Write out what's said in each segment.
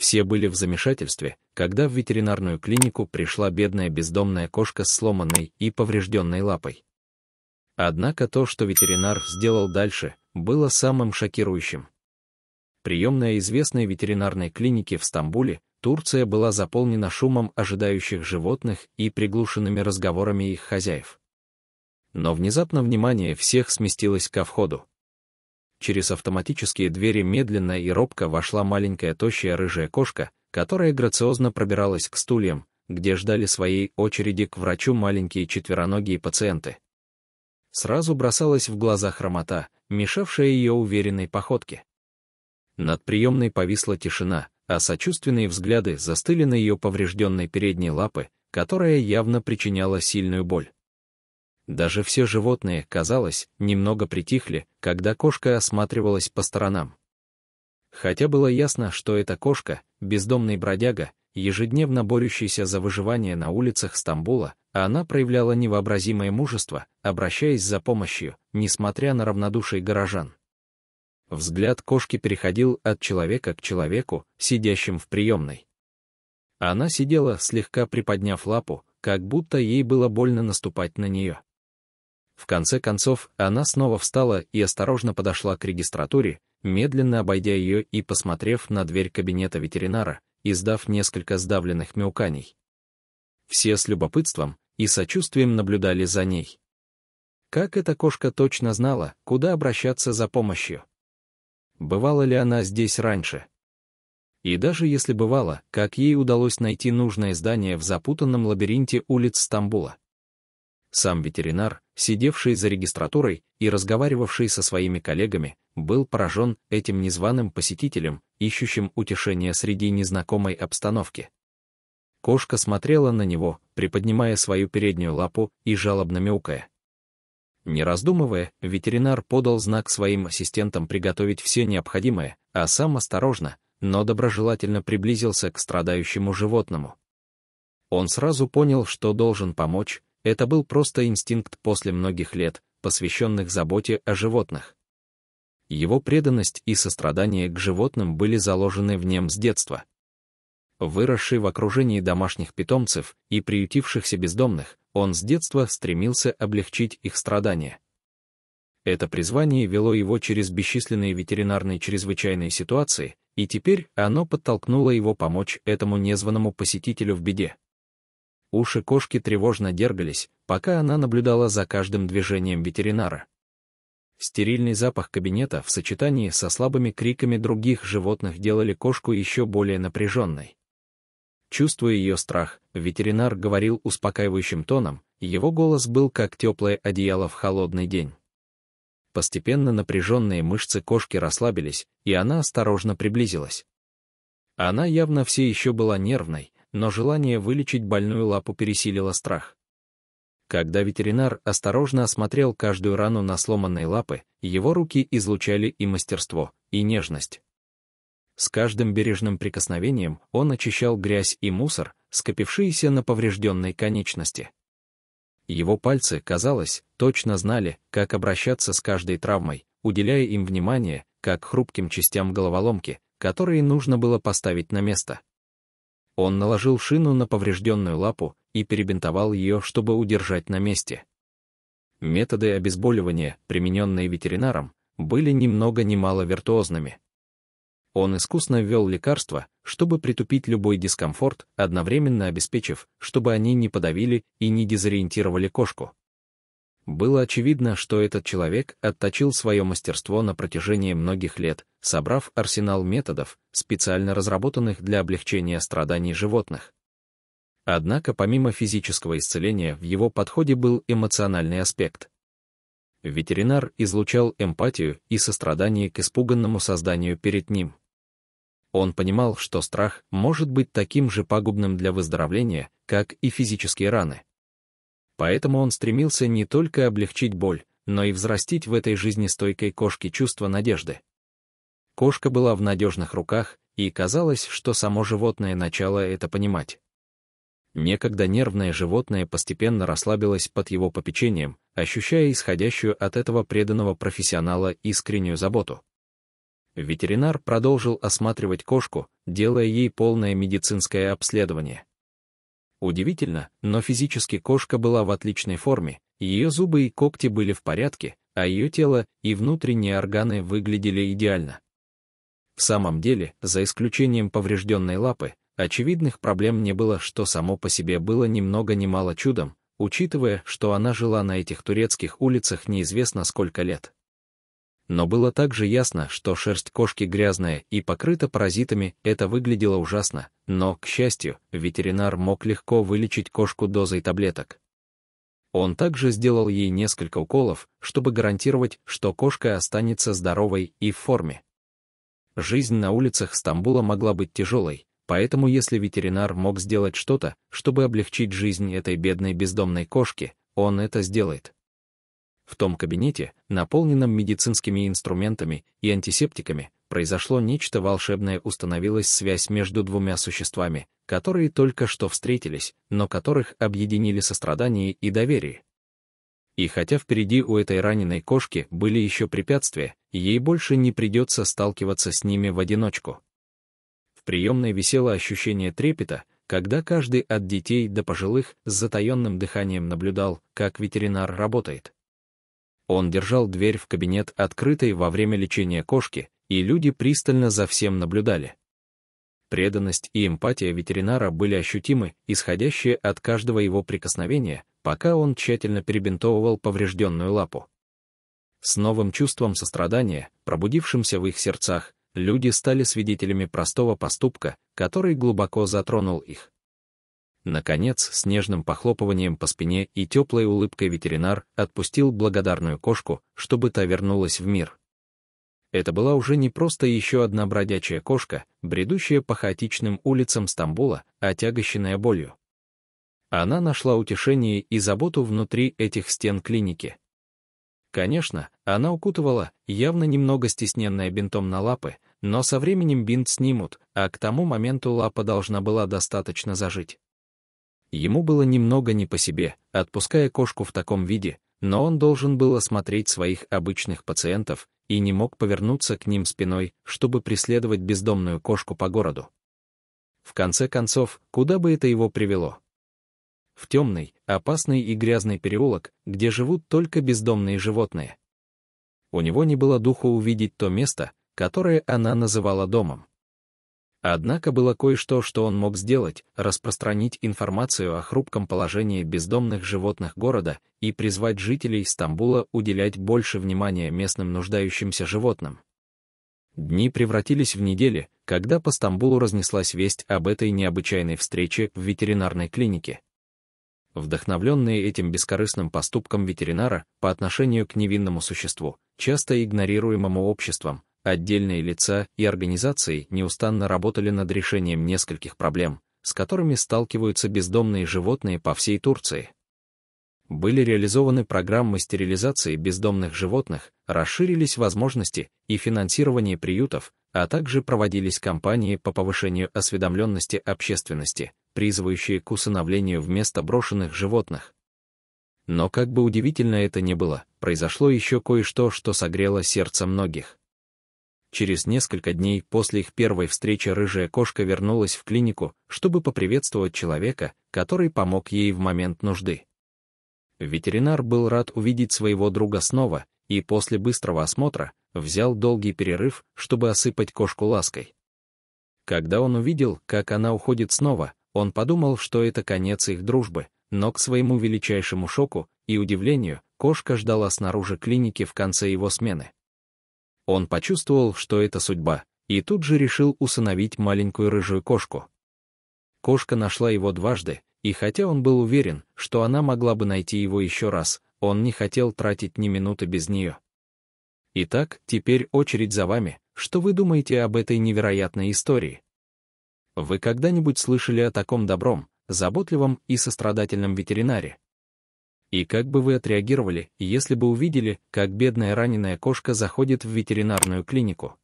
Все были в замешательстве, когда в ветеринарную клинику пришла бедная бездомная кошка с сломанной и поврежденной лапой. Однако то, что ветеринар сделал дальше, было самым шокирующим. Приемная известной ветеринарной клиники в Стамбуле, Турция была заполнена шумом ожидающих животных и приглушенными разговорами их хозяев. Но внезапно внимание всех сместилось ко входу. Через автоматические двери медленно и робко вошла маленькая тощая рыжая кошка, которая грациозно пробиралась к стульям, где ждали своей очереди к врачу маленькие четвероногие пациенты. Сразу бросалась в глаза хромота, мешавшая ее уверенной походке. Над приемной повисла тишина, а сочувственные взгляды застыли на ее поврежденной передней лапы, которая явно причиняла сильную боль. Даже все животные, казалось, немного притихли, когда кошка осматривалась по сторонам. Хотя было ясно, что эта кошка — бездомный бродяга, ежедневно борющийся за выживание на улицах Стамбула, а она проявляла невообразимое мужество, обращаясь за помощью, несмотря на равнодушие горожан. Взгляд кошки переходил от человека к человеку, сидящим в приемной. Она сидела, слегка приподняв лапу, как будто ей было больно наступать на нее. В конце концов, она снова встала и осторожно подошла к регистратуре, медленно обойдя ее и посмотрев на дверь кабинета ветеринара, издав несколько сдавленных мяуканий. Все с любопытством и сочувствием наблюдали за ней. Как эта кошка точно знала, куда обращаться за помощью? Бывала ли она здесь раньше? И даже если бывала, как ей удалось найти нужное здание в запутанном лабиринте улиц Стамбула? Сам ветеринар, сидевший за регистратурой и разговаривавший со своими коллегами, был поражен этим незваным посетителем, ищущим утешение среди незнакомой обстановки. Кошка смотрела на него, приподнимая свою переднюю лапу и жалобно мяукая. Не раздумывая, ветеринар подал знак своим ассистентам приготовить все необходимое, а сам осторожно, но доброжелательно приблизился к страдающему животному. Он сразу понял, что должен помочь, это был просто инстинкт после многих лет, посвященных заботе о животных. Его преданность и сострадание к животным были заложены в нем с детства. Выросший в окружении домашних питомцев и приютившихся бездомных, он с детства стремился облегчить их страдания. Это призвание вело его через бесчисленные ветеринарные чрезвычайные ситуации, и теперь оно подтолкнуло его помочь этому незваному посетителю в беде. Уши кошки тревожно дергались, пока она наблюдала за каждым движением ветеринара. Стерильный запах кабинета в сочетании со слабыми криками других животных делали кошку еще более напряженной. Чувствуя ее страх, ветеринар говорил успокаивающим тоном, его голос был как теплое одеяло в холодный день. Постепенно напряженные мышцы кошки расслабились, и она осторожно приблизилась. Она явно все еще была нервной, но желание вылечить больную лапу пересилило страх. Когда ветеринар осторожно осмотрел каждую рану на сломанной лапы, его руки излучали и мастерство, и нежность. С каждым бережным прикосновением он очищал грязь и мусор, скопившиеся на поврежденной конечности. Его пальцы, казалось, точно знали, как обращаться с каждой травмой, уделяя им внимание, как хрупким частям головоломки, которые нужно было поставить на место. Он наложил шину на поврежденную лапу и перебинтовал ее, чтобы удержать на месте. Методы обезболивания, примененные ветеринаром, были ни много ни мало виртуозными. Он искусно ввел лекарства, чтобы притупить любой дискомфорт, одновременно обеспечив, чтобы они не подавили и не дезориентировали кошку. Было очевидно, что этот человек отточил свое мастерство на протяжении многих лет, собрав арсенал методов, специально разработанных для облегчения страданий животных. Однако помимо физического исцеления в его подходе был эмоциональный аспект. Ветеринар излучал эмпатию и сострадание к испуганному созданию перед ним. Он понимал, что страх может быть таким же пагубным для выздоровления, как и физические раны. Поэтому он стремился не только облегчить боль, но и взрастить в этой жизни стойкой кошки чувство надежды. Кошка была в надежных руках, и казалось, что само животное начало это понимать. Некогда нервное животное постепенно расслабилось под его попечением, ощущая исходящую от этого преданного профессионала искреннюю заботу. Ветеринар продолжил осматривать кошку, делая ей полное медицинское обследование. Удивительно, но физически кошка была в отличной форме, ее зубы и когти были в порядке, а ее тело и внутренние органы выглядели идеально. В самом деле, за исключением поврежденной лапы, очевидных проблем не было, что само по себе было ни много ни мало чудом, учитывая, что она жила на этих турецких улицах неизвестно сколько лет но было также ясно, что шерсть кошки грязная и покрыта паразитами, это выглядело ужасно, но, к счастью, ветеринар мог легко вылечить кошку дозой таблеток. Он также сделал ей несколько уколов, чтобы гарантировать, что кошка останется здоровой и в форме. Жизнь на улицах Стамбула могла быть тяжелой, поэтому если ветеринар мог сделать что-то, чтобы облегчить жизнь этой бедной бездомной кошки, он это сделает. В том кабинете, наполненном медицинскими инструментами и антисептиками, произошло нечто волшебное, установилась связь между двумя существами, которые только что встретились, но которых объединили сострадание и доверие. И хотя впереди у этой раненой кошки были еще препятствия, ей больше не придется сталкиваться с ними в одиночку. В приемной висело ощущение трепета, когда каждый от детей до пожилых с затаенным дыханием наблюдал, как ветеринар работает. Он держал дверь в кабинет открытой во время лечения кошки, и люди пристально за всем наблюдали. Преданность и эмпатия ветеринара были ощутимы, исходящие от каждого его прикосновения, пока он тщательно перебинтовывал поврежденную лапу. С новым чувством сострадания, пробудившимся в их сердцах, люди стали свидетелями простого поступка, который глубоко затронул их. Наконец, с нежным похлопыванием по спине и теплой улыбкой ветеринар отпустил благодарную кошку, чтобы та вернулась в мир. Это была уже не просто еще одна бродячая кошка, бредущая по хаотичным улицам Стамбула, отягощенная а болью. Она нашла утешение и заботу внутри этих стен клиники. Конечно, она укутывала, явно немного стесненная бинтом на лапы, но со временем бинт снимут, а к тому моменту лапа должна была достаточно зажить. Ему было немного не по себе, отпуская кошку в таком виде, но он должен был осмотреть своих обычных пациентов и не мог повернуться к ним спиной, чтобы преследовать бездомную кошку по городу. В конце концов, куда бы это его привело? В темный, опасный и грязный переулок, где живут только бездомные животные. У него не было духа увидеть то место, которое она называла домом. Однако было кое-что, что он мог сделать, распространить информацию о хрупком положении бездомных животных города и призвать жителей Стамбула уделять больше внимания местным нуждающимся животным. Дни превратились в недели, когда по Стамбулу разнеслась весть об этой необычайной встрече в ветеринарной клинике. Вдохновленные этим бескорыстным поступком ветеринара по отношению к невинному существу, часто игнорируемому обществом, Отдельные лица и организации неустанно работали над решением нескольких проблем, с которыми сталкиваются бездомные животные по всей Турции. Были реализованы программы стерилизации бездомных животных, расширились возможности и финансирование приютов, а также проводились кампании по повышению осведомленности общественности, призывающие к усыновлению вместо брошенных животных. Но как бы удивительно это ни было, произошло еще кое-что, что согрело сердце многих. Через несколько дней после их первой встречи рыжая кошка вернулась в клинику, чтобы поприветствовать человека, который помог ей в момент нужды. Ветеринар был рад увидеть своего друга снова и после быстрого осмотра взял долгий перерыв, чтобы осыпать кошку лаской. Когда он увидел, как она уходит снова, он подумал, что это конец их дружбы, но к своему величайшему шоку и удивлению кошка ждала снаружи клиники в конце его смены. Он почувствовал, что это судьба, и тут же решил усыновить маленькую рыжую кошку. Кошка нашла его дважды, и хотя он был уверен, что она могла бы найти его еще раз, он не хотел тратить ни минуты без нее. Итак, теперь очередь за вами. Что вы думаете об этой невероятной истории? Вы когда-нибудь слышали о таком добром, заботливом и сострадательном ветеринаре? И как бы вы отреагировали, если бы увидели, как бедная раненая кошка заходит в ветеринарную клинику?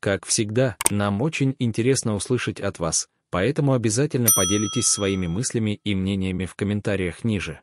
Как всегда, нам очень интересно услышать от вас, поэтому обязательно поделитесь своими мыслями и мнениями в комментариях ниже.